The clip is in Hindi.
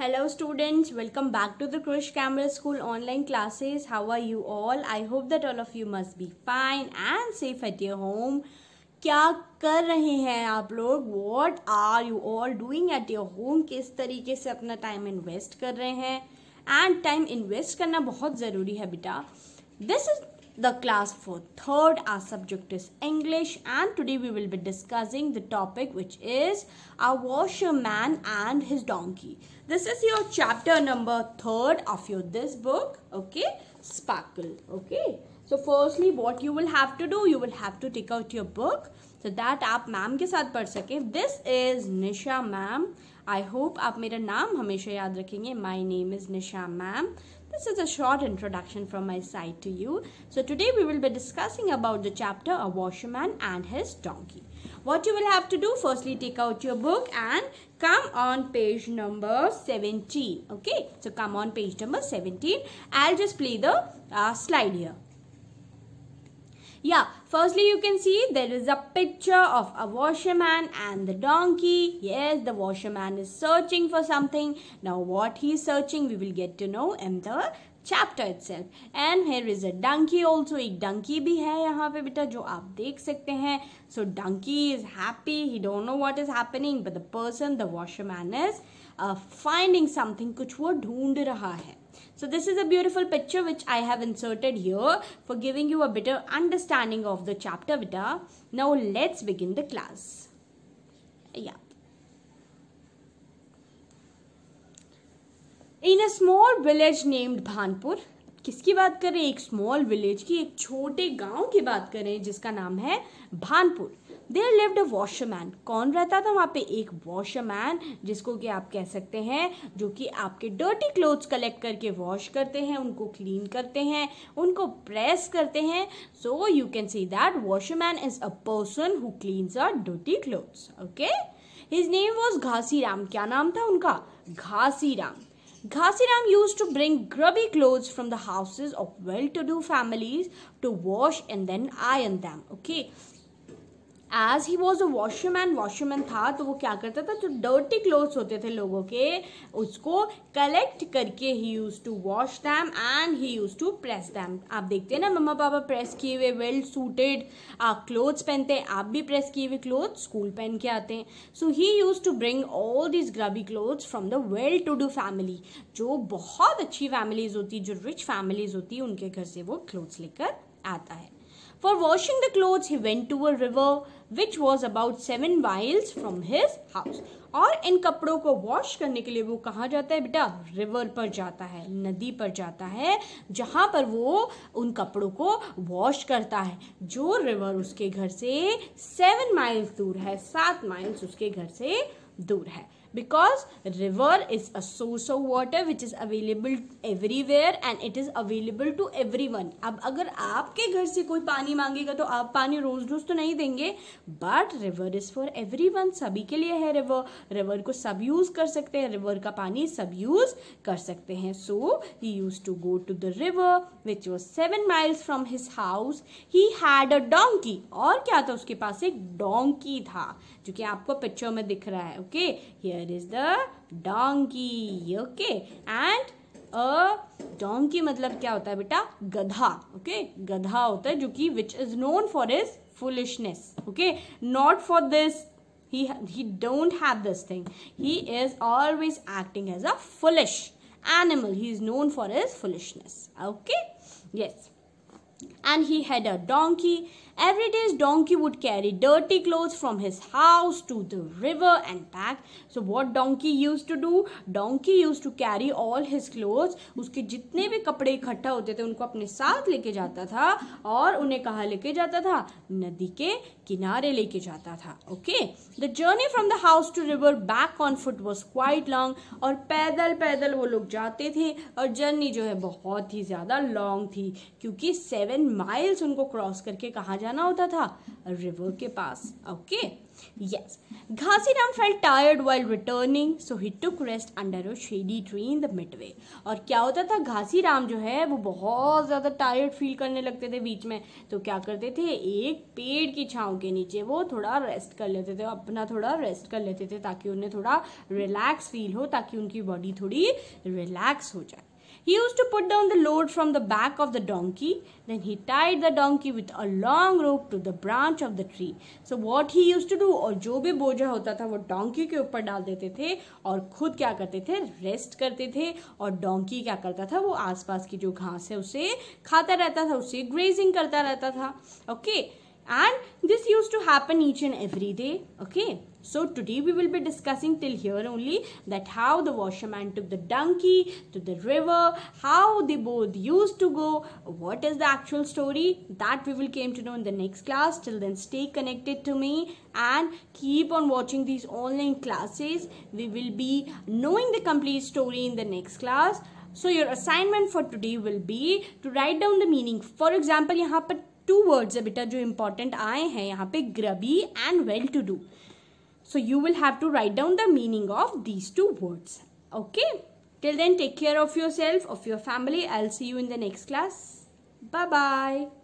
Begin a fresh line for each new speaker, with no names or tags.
Hello students welcome back to the Krish camera school online classes how are you all I hope that all of you must be fine and safe at your home क्या कर रहे हैं आप लोग what are you all doing at your home किस तरीके से अपना टाइम इन्वेस्ट कर रहे हैं एंड टाइम इन्वेस्ट करना बहुत ज़रूरी है बेटा this is the class for third our subject is english and today we will be discussing the topic which is a washerman and his donkey this is your chapter number third of your this book okay sparkle okay so firstly what you will have to do you will have to take out your book so that आप मैम के साथ पढ़ सकें This is Nisha, ma'am. I hope आप मेरा नाम हमेशा याद रखेंगे My name is Nisha, ma'am. This is a short introduction from my side to you. So today we will be discussing about the chapter A Washerman and His Donkey. What you will have to do, firstly take out your book and come on page number 17. Okay, so come on page number 17. I'll just play the uh, slide here. Yeah, firstly you can see there is a picture of a washerman and the donkey. Yes, the washerman is searching for something. Now what he is searching we will get to know in the chapter itself and here is a donkey also एक डंकी भी है यहाँ पे बेटा जो आप देख सकते हैं so donkey is happy he don't know what is happening but the person the washerman is finding something कुछ वो ढूंढ रहा है So this is a beautiful picture which I have inserted here for giving you a better understanding of the chapter beta. Now let's begin the class. Yeah. In a small village named Bhanpur किसकी बात करें एक स्मॉल विलेज की एक छोटे गांव की बात करें जिसका नाम है Bhanpur there lived a washman कौन रहता था वहाँ पे एक वॉशमैन जिसको कि आप कह सकते हैं जो कि आपके डर्टी क्लोथ्स कलेक्ट करके वॉश करते हैं उनको क्लीन करते हैं उनको प्रेस करते हैं so you can see that washman is a person who cleans are dirty clothes okay his name was Ghasi Ram क्या नाम था उनका Ghasi Ram use to to grubby clothe from the houses of well to do families to wash and then iron them okay as he was a washman washman था तो वो क्या करता था जो डर्टी क्लोथ्स होते थे लोगों के उसको कलेक्ट करके ही use to wash them and he use to press them आप देखते हैं ना मम्मा पापा प्रेस किए हुए वेल सूटेड क्लोथ्स पहनते हैं आप भी प्रेस किए हुए क्लोथ्स स्कूल पहन के आते हैं so he use to bring all this grubby clothes from the well to do family जो बहुत अच्छी फैमिलीज होती जो रिच फैमिलीज होती उनके घर से वो क्लोथ्स लेकर आता है for washing the clothes he went to a river which was about seven miles from his house और इन कपड़ों को वॉश करने के लिए वो कहाँ जाता है बेटा रिवर पर जाता है नदी पर जाता है जहाँ पर वो उन कपड़ों को वॉश करता है जो रिवर उसके घर से सेवन माइल्स दूर है सात माइल्स उसके घर से दूर है because because river is a source of water which is available and it is available to every one अब अगर आपके घर से कोई पानी मांगेगा तो आप पानी रोज रोज तो नहीं देंगे but river is for every one सभी के लिए है रिवर रिवर को सब यूज कर सकते हैं रिवर का पानी सब यूज कर सकते हैं so he use to go to the river which was seven miles from his house he had a donkey और क्या था उसके पास एक डोंकी था जो कि आपको पिक्चर में दिख रहा है okay here is the donkey. Okay. And a donkey मतलब क्या होता Okay, बेटा गधा ओके गधा होता है जो कि which Okay, known for is foolishness okay not for this he he don't have this thing he is always acting as a foolish animal he is known for his foolishness okay yes and he had a donkey Every day donkey would carry dirty clothes from his house to the river and back. So what donkey used to do? Donkey used to carry all his clothes. उसके जितने भी कपड़े इकट्ठा होते थे उनको अपने साथ लेके जाता था और उन्हें कहाँ लेके जाता था नदी के किनारे लेके जाता था okay the journey from the house to river back on foot was quite long और पैदल पैदल वो लोग जाते थे और जर्नी जो है बहुत ही ज़्यादा लॉन्ग थी क्योंकि सेवन माइल्स उनको क्रॉस करके कहाँ जाना होता था रिवर के पास okay yes Ghasiram felt tired while returning so he took rest under a shady tree in the midway और क्या होता था घासीराम जो है वो बहुत ज़्यादा टायर्ड फील करने लगते थे बीच में तो क्या करते थे एक पेड़ की छाँव के नीचे वो थोड़ा रेस्ट कर लेते थे अपना थोड़ा रेस्ट कर लेते थे ताकि उन्हें थोड़ा रिलैक्स फील हो ताकि उनकी बॉडी थोड़ी रिलैक्स हो जाए He used to put down the load from the back of the donkey. Then he tied the donkey with a long rope to the branch of the tree. So what he used to do or jo bhi bojha hota tha wo donkey ke upar dal dete the aur khud kya karte the rest karte the aur donkey kya karta tha wo aas paas ki jo घास hai use khata rehta tha use grazing karta rehta tha okay and this used to happen each and every day okay So today we will be discussing till here only that how the washerman took the donkey to the river, how they both used to go, what is the actual story that we will came to know in the next class. Till then stay connected to me and keep on watching these online classes. We will be knowing the complete story in the next class. So your assignment for today will be to write down the meaning. For example, here two words are है बेटा जो इम्पॉर्टेंट आए हैं यहाँ पे grubby and so you will have to write down the meaning of these two words. Okay. Till then take care of yourself, of your family. I'll see you in the next class. Bye-bye.